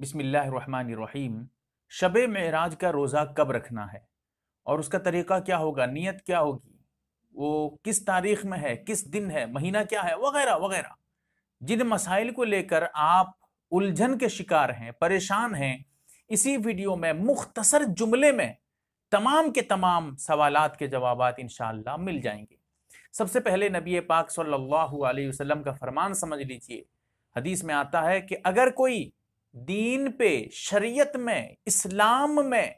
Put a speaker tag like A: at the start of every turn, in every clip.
A: बिसमीम शब मराज का रोज़ा कब रखना है और उसका तरीक़ा क्या होगा नीयत क्या होगी वो किस तारीख में है किस दिन है महीना क्या है वगैरह वगैरह जिन मसाइल को लेकर आप उलझन के शिकार हैं परेशान हैं इसी वीडियो में मुख्तसर जुमले में तमाम के तमाम सवालत के जवाब इन मिल जाएंगे सबसे पहले नबी पाक सल्लल्लाहु अलैहि वसल्लम का फरमान समझ लीजिए हदीस में आता है कि अगर कोई दीन पे शरीयत में इस्लाम में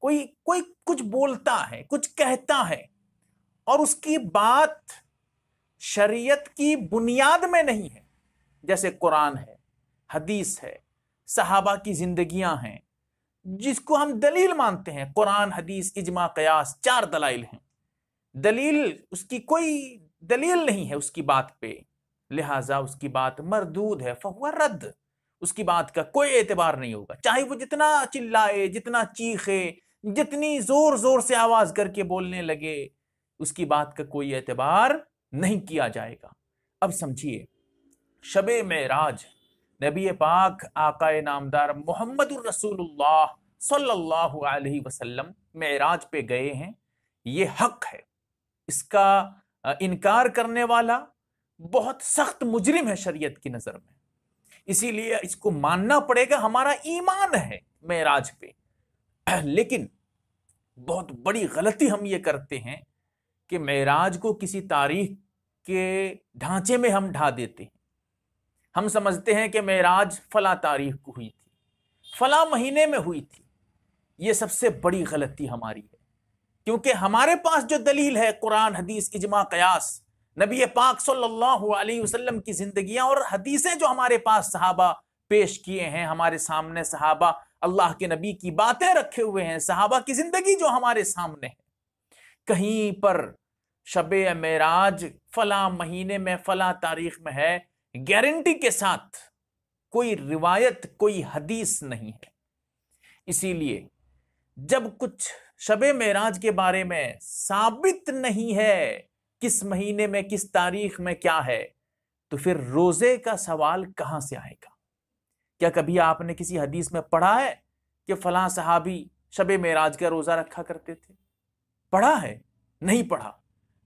A: कोई कोई कुछ बोलता है कुछ कहता है और उसकी बात शरीयत की बुनियाद में नहीं है जैसे कुरान है हदीस है सहाबा की जिंदगियां हैं जिसको हम दलील मानते हैं कुरान हदीस इजमा कयास चार दलाइल हैं दलील उसकी कोई दलील नहीं है उसकी बात पे लिहाजा उसकी बात मरदूद है फहुआ रद्द उसकी बात का कोई एतबार नहीं होगा चाहे वो जितना चिल्लाए जितना चीखे जितनी जोर जोर से आवाज करके बोलने लगे उसकी बात का कोई एतबार नहीं किया जाएगा अब समझिए शब महराज नबी पाक आकाए नामदार मोहम्मद रसूलुल्लाह सल्लल्लाहु अलैहि वसल्लम पे गए हैं ये हक है इसका इनकार करने वाला बहुत सख्त मुजरिम है शरीयत की नज़र में इसीलिए इसको मानना पड़ेगा हमारा ईमान है मेराज पे लेकिन बहुत बड़ी गलती हम ये करते हैं कि महराज को किसी तारीख के ढांचे में हम ढा देते हैं हम समझते हैं कि मेराज फला तारीख को हुई थी फला महीने में हुई थी ये सबसे बड़ी गलती हमारी है क्योंकि हमारे पास जो दलील है कुरान हदीस इजमा कयास नबी पाक सल्लल्लाहु अलैहि वसल्लम की जिंदगी और हदीसें जो हमारे पास सहाबा पेश किए हैं हमारे सामने सहाबा अल्लाह के नबी की बातें रखे हुए हैं सहाबा की ज़िंदगी जो हमारे सामने है कहीं पर शब मराज फला महीने में फला तारीख में है गारंटी के साथ कोई रिवायत कोई हदीस नहीं है इसीलिए जब कुछ शब मराज के बारे में साबित नहीं है किस महीने में किस तारीख में क्या है तो फिर रोजे का सवाल कहां से आएगा क्या कभी आपने किसी हदीस में पढ़ा है कि फला सहाबी शब मेराज का रोजा रखा करते थे पढ़ा है नहीं पढ़ा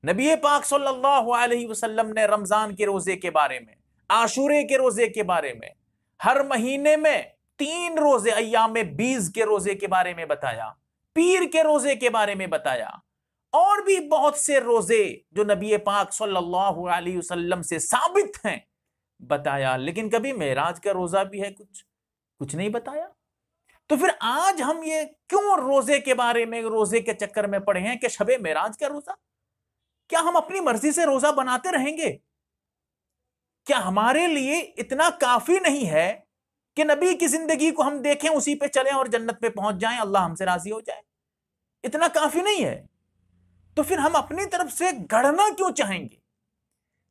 A: नबी पाक सल्लल्लाहु अलैहि वसल्लम ने रमजान के रोजे के बारे में आशूरे के रोजे के बारे में हर महीने में तीन रोजे अयाम बीज के रोजे के बारे में बताया पीर के रोजे के बारे में बताया और भी बहुत से रोजे जो नबी पाक सल्लल्लाहु अलैहि वसल्लम से साबित हैं बताया लेकिन कभी महराज का रोजा भी है कुछ कुछ नहीं बताया तो फिर आज हम ये क्यों रोजे के बारे में रोजे के चक्कर में पड़े हैं कि शबे महराज का रोजा क्या हम अपनी मर्जी से रोजा बनाते रहेंगे क्या हमारे लिए इतना काफी नहीं है कि नबी की जिंदगी को हम देखें उसी पे चलें और जन्नत पे पहुंच जाएं अल्लाह हमसे राजी हो जाए इतना काफी नहीं है तो फिर हम अपनी तरफ से गढ़ना क्यों चाहेंगे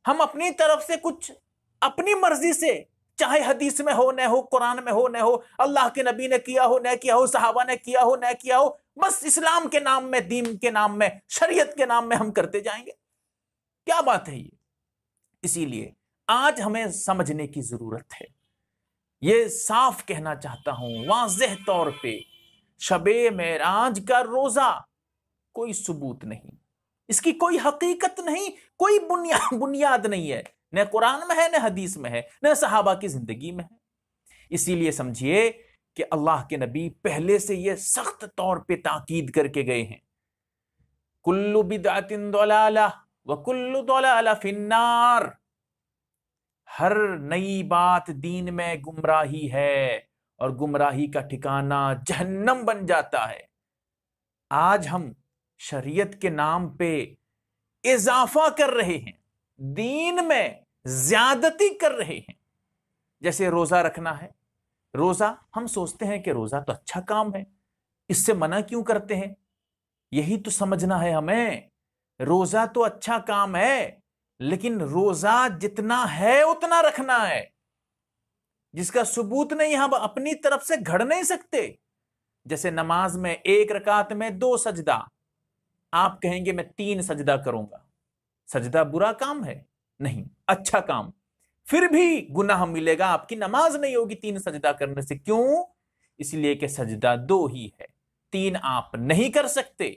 A: हम अपनी तरफ से कुछ अपनी मर्जी से चाहे हदीस में हो न हो कुरान में हो न हो अल्लाह के नबी ने किया हो न किया हो सहाबा ने किया हो न किया हो बस इस्लाम के नाम में दीन के नाम में शरीयत के नाम में हम करते जाएंगे क्या बात है ये इसीलिए आज हमें समझने की जरूरत है ये साफ कहना चाहता हूं वाजह तौर पे शबे मेराज का रोजा कोई सबूत नहीं इसकी कोई हकीकत नहीं कोई बुनिया बुनियाद नहीं है न कुरान में है न हदीस में है न सहाबा की जिंदगी में है इसीलिए समझिए कि अल्लाह के नबी पहले से यह सख्त तौर पर ताकीद करके गए हैं कुल्लु बिदातिन दौला व कुल्लु दौला फिन्नार हर नई बात दीन में गुमराही है और गुमराही का ठिकाना जहन्नम बन जाता है आज हम शरीयत के नाम पे इजाफा कर रहे हैं दीन में ज्यादती कर रहे हैं जैसे रोजा रखना है रोजा हम सोचते हैं कि रोजा तो अच्छा काम है इससे मना क्यों करते हैं यही तो समझना है हमें रोजा तो अच्छा काम है लेकिन रोजा जितना है उतना रखना है जिसका सबूत नहीं हम अपनी तरफ से घड़ नहीं सकते जैसे नमाज में एक रकात में दो सजदा आप कहेंगे मैं तीन सजदा करूंगा सजदा बुरा काम है नहीं अच्छा काम फिर भी गुनाह मिलेगा आपकी नमाज नहीं होगी तीन सजदा करने से क्यों इसलिए कि सजदा दो ही है तीन आप नहीं कर सकते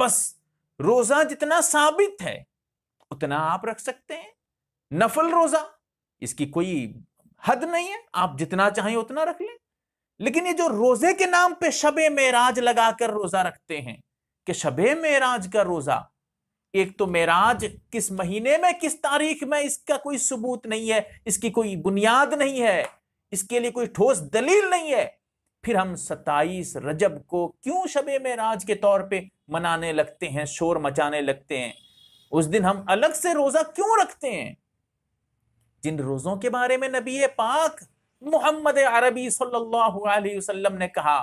A: बस रोजा जितना साबित है उतना आप रख सकते हैं नफल रोजा इसकी कोई हद नहीं है आप जितना चाहें उतना रख लें लेकिन ये जो रोजे के नाम पे शबे मेराज लगाकर रोजा रखते हैं कि शबे मेराज का रोज़ा एक तो मेराज किस महीने में किस तारीख में इसका कोई सबूत नहीं है इसकी कोई बुनियाद नहीं है इसके लिए कोई ठोस दलील नहीं है फिर हम 27 रजब को क्यों शबे मेराज के तौर पे मनाने लगते हैं शोर मचाने लगते हैं उस दिन हम अलग से रोज़ा क्यों रखते हैं जिन रोज़ों के बारे में नबी पाक मोहम्मद अरबी सल्लल्लाहु अलैहि वसल्लम ने कहा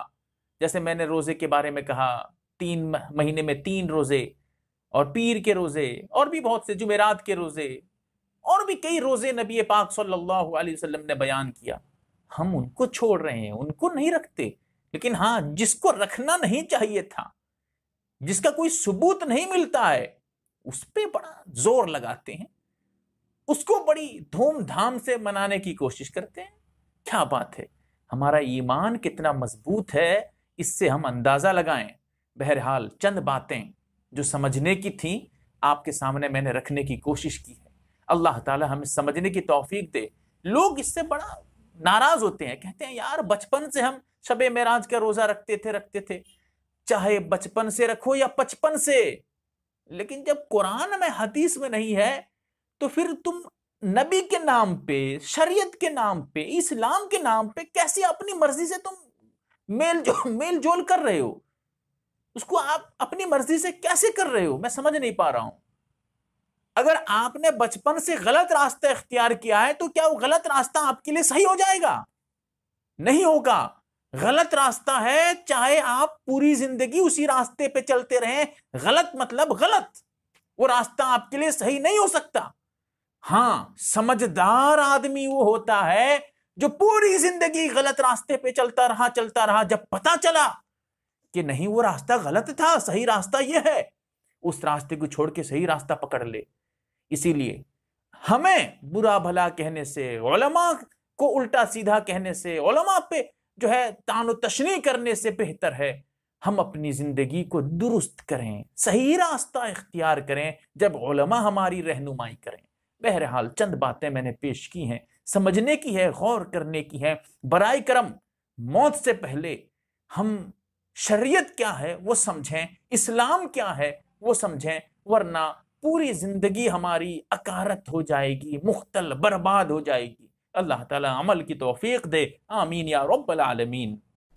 A: जैसे मैंने रोज़े के बारे में कहा तीन महीने में तीन रोजे और पीर के रोजे और भी बहुत से जुमेरात के रोजे और भी कई रोजे नबी पाक सल्लल्लाहु अलैहि वसल्लम ने बयान किया हम उनको छोड़ रहे हैं उनको नहीं रखते लेकिन हाँ जिसको रखना नहीं चाहिए था जिसका कोई सबूत नहीं मिलता है उस पर बड़ा जोर लगाते हैं उसको बड़ी धूमधाम से मनाने की कोशिश करते हैं क्या बात है हमारा ईमान कितना मजबूत है इससे हम अंदाजा लगाएं बहरहाल चंद बातें जो समझने की थी आपके सामने मैंने रखने की कोशिश की है अल्लाह ताला हमें समझने की तौफीक दे लोग इससे बड़ा नाराज होते हैं कहते हैं यार बचपन से हम शब मेराज का रोज़ा रखते थे रखते थे चाहे बचपन से रखो या पचपन से लेकिन जब कुरान में हदीस में नहीं है तो फिर तुम नबी के नाम पे शरीयत के नाम पे इस्लाम के नाम पे कैसे अपनी मर्जी से तुम मेल जो मेल जोल कर रहे हो उसको आप अपनी मर्जी से कैसे कर रहे हो मैं समझ नहीं पा रहा हूं अगर आपने बचपन से गलत रास्ता इख्तियार किया है तो क्या वो गलत रास्ता आपके लिए सही हो जाएगा नहीं होगा गलत रास्ता है चाहे आप पूरी जिंदगी उसी रास्ते पे चलते रहें गलत मतलब गलत वो रास्ता आपके लिए सही नहीं हो सकता हाँ समझदार आदमी वो होता है जो पूरी जिंदगी गलत रास्ते पे चलता रहा चलता रहा जब पता चला कि नहीं वो रास्ता गलत था सही रास्ता ये है उस रास्ते को छोड़ के सही रास्ता पकड़ ले इसीलिए हमें बुरा भला कहने से ओलमा को उल्टा सीधा कहने से ओलमा पे जो है तान तशनी करने से बेहतर है हम अपनी ज़िंदगी को दुरुस्त करें सही रास्ता इख्तियार करें जब ओलमा हमारी रहनुमाई करें बहरहाल चंद बातें मैंने पेश की हैं समझने की है गौर करने की है बरए करम मौत से पहले हम शरीयत क्या है वो समझें इस्लाम क्या है वो समझें वरना पूरी ज़िंदगी हमारी अकारत हो जाएगी मुख्तल बर्बाद हो जाएगी अल्लाह ताला अमल की तोफीक दे आमीन या रब्बल आलमीन